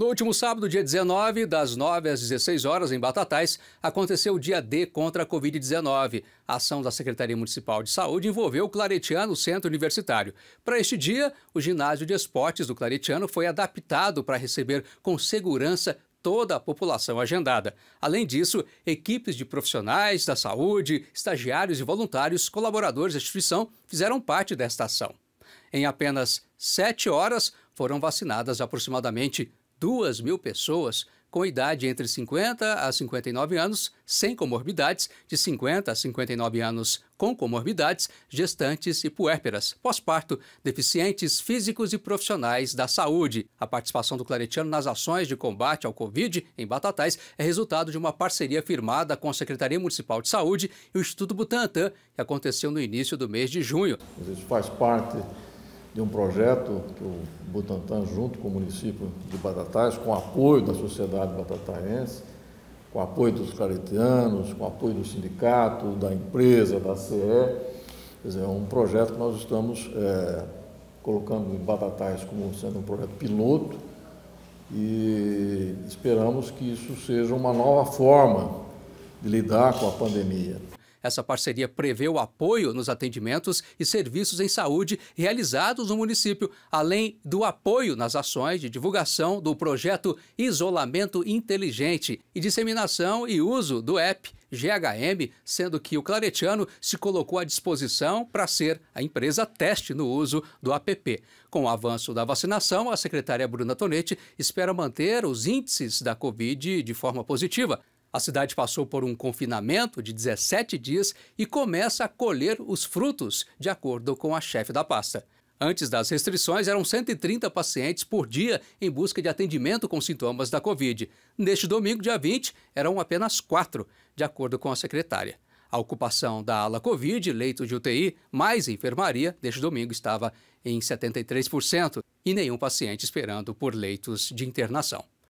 No último sábado, dia 19, das 9 às 16 horas, em Batatais, aconteceu o Dia D contra a Covid-19. A ação da Secretaria Municipal de Saúde envolveu o Claretiano Centro Universitário. Para este dia, o ginásio de esportes do Claretiano foi adaptado para receber com segurança toda a população agendada. Além disso, equipes de profissionais da saúde, estagiários e voluntários, colaboradores da instituição, fizeram parte desta ação. Em apenas sete horas, foram vacinadas aproximadamente 2 mil pessoas com idade entre 50 a 59 anos sem comorbidades, de 50 a 59 anos com comorbidades, gestantes e puérperas, pós-parto, deficientes físicos e profissionais da saúde. A participação do Claretiano nas ações de combate ao Covid em Batatais é resultado de uma parceria firmada com a Secretaria Municipal de Saúde e o Instituto Butantan, que aconteceu no início do mês de junho. gente faz parte de um projeto que o Butantan, junto com o município de Batatais, com apoio da sociedade batataense, com apoio dos caritianos, com apoio do sindicato, da empresa, da CE, quer dizer, é um projeto que nós estamos é, colocando em Batatais como sendo um projeto piloto e esperamos que isso seja uma nova forma de lidar com a pandemia. Essa parceria prevê o apoio nos atendimentos e serviços em saúde realizados no município, além do apoio nas ações de divulgação do projeto Isolamento Inteligente e disseminação e uso do app GHM, sendo que o Claretiano se colocou à disposição para ser a empresa teste no uso do app. Com o avanço da vacinação, a secretária Bruna Tonetti espera manter os índices da Covid de forma positiva. A cidade passou por um confinamento de 17 dias e começa a colher os frutos, de acordo com a chefe da pasta. Antes das restrições, eram 130 pacientes por dia em busca de atendimento com sintomas da Covid. Neste domingo, dia 20, eram apenas quatro, de acordo com a secretária. A ocupação da ala Covid, leitos de UTI, mais enfermaria, deste domingo estava em 73% e nenhum paciente esperando por leitos de internação.